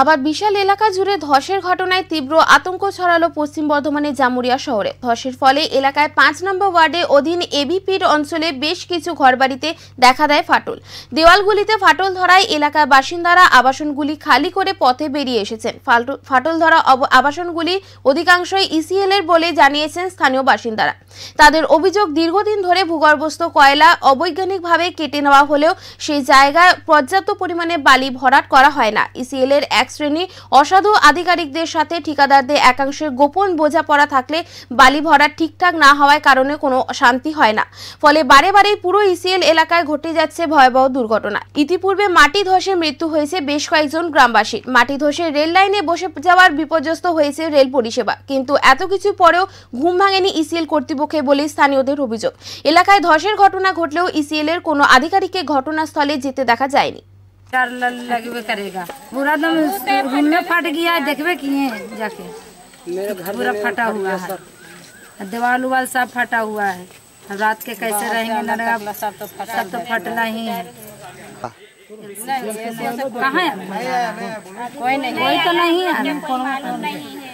আবার বিশাল এলাকা জুড়ে ধসের ঘটনায় তীব্র আতঙ্ক ছড়ালো পশ্চিম বর্ধমানের জামুরিয়া শহরে ধসের ফলে এলাকায় পাঁচ নম্বর ওয়ার্ডে অধীন এবিপির অঞ্চলে বেশ কিছু ঘরবাড়িতে দেখা দেয় ফাটল দেওয়ালগুলিতে ফাটল ধরায় এলাকার বাসিন্দারা আবাসনগুলি খালি করে পথে বেরিয়ে এসেছেন ফাটল ধরা আবাসনগুলি অধিকাংশই ইসিএল এর বলে জানিয়েছেন স্থানীয় বাসিন্দারা তাদের অভিযোগ দীর্ঘদিন ধরে ভূগর্ভস্থ কয়লা অবৈজ্ঞানিকভাবে কেটে নেওয়া হলেও সেই জায়গায় পর্যাপ্ত পরিমাণে বালি ভরাট করা হয় না ইসিএল এর এক শ্রেণী অসাধু আধিকারিকদের সাথে ঠিকাদারদের একাংশের গোপন বোঝাপড়া থাকলে বালি ভরা ঠিকঠাক না হওয়ার কারণে কোনো শান্তি হয় না ফলে বারে বারে পুরো ইসিএল এলাকায় ঘটে যাচ্ছে ভয়াবহ দুর্ঘটনা ইতিপূর্বে মাটি ধসে মৃত্যু হয়েছে বেশ কয়েকজন গ্রামবাসীর মাটি ধসে রেল লাইনে বসে যাওয়ার বিপর্যস্ত হয়েছে রেল পরিষেবা কিন্তু এত কিছু পরেও ঘুম ভাঙেনি ইসিএল কর্তৃপক্ষে বলে স্থানীয়দের অভিযোগ এলাকায় ধসের ঘটনা ঘটলেও ইসিএল এর কোনো আধিকারিককে ঘটনাস্থলে যেতে দেখা যায়নি डर लगबे करेगा पूरा एकदम रूम में फट गया देखे किए जाके पूरा फटा हुआ है दीवार उवाल सब फटा हुआ है रात के कैसे रहेंगे नरगा सब तो, तो फटना ही है कहाँ कोई नहीं कोई तो नहीं है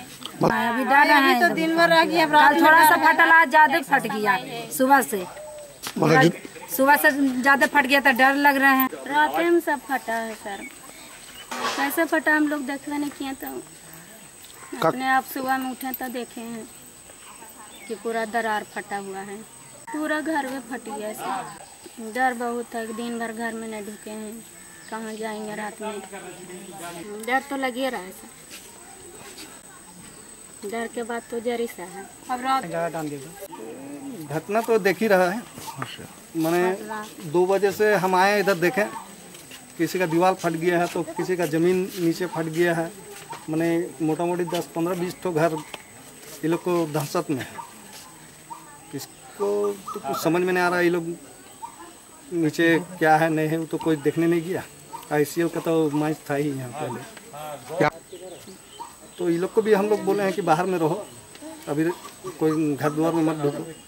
अभी डर तो दिन भर आ गया थोड़ा सा फटला ज्यादा फट गया सुबह से सुबह से ज्यादा फट गया था डर लग रहा है रात में सब फटा है सर कैसे फटा हम लोग देखे नहीं किए तो अपने आप सुबह में उठे तो देखे हैं कि पूरा दरार फटा हुआ है पूरा घर में फट गया सर डर बहुत है दिन भर घर में नहीं ढुके हैं कहाँ जाएंगे रात में डर तो लगे रहा है सर डर के बाद तो जरिशा है अब रात घटना तो देख ही रहा है मैंने दो बजे से हम आए इधर देखें किसी का दीवार फट गया है तो किसी का ज़मीन नीचे फट गया है मैंने मोटा मोटी दस पंद्रह बीस तो घर ये लोग को दहशत में है इसको तो कुछ समझ में नहीं आ रहा ये लोग नीचे क्या है नहीं है वो तो कोई देखने नहीं गया आई का तो मैच था ही यहाँ पहले तो ये लोग को भी हम लोग बोले हैं कि बाहर में रहो अभी कोई घर द्वार में मत ढूंढो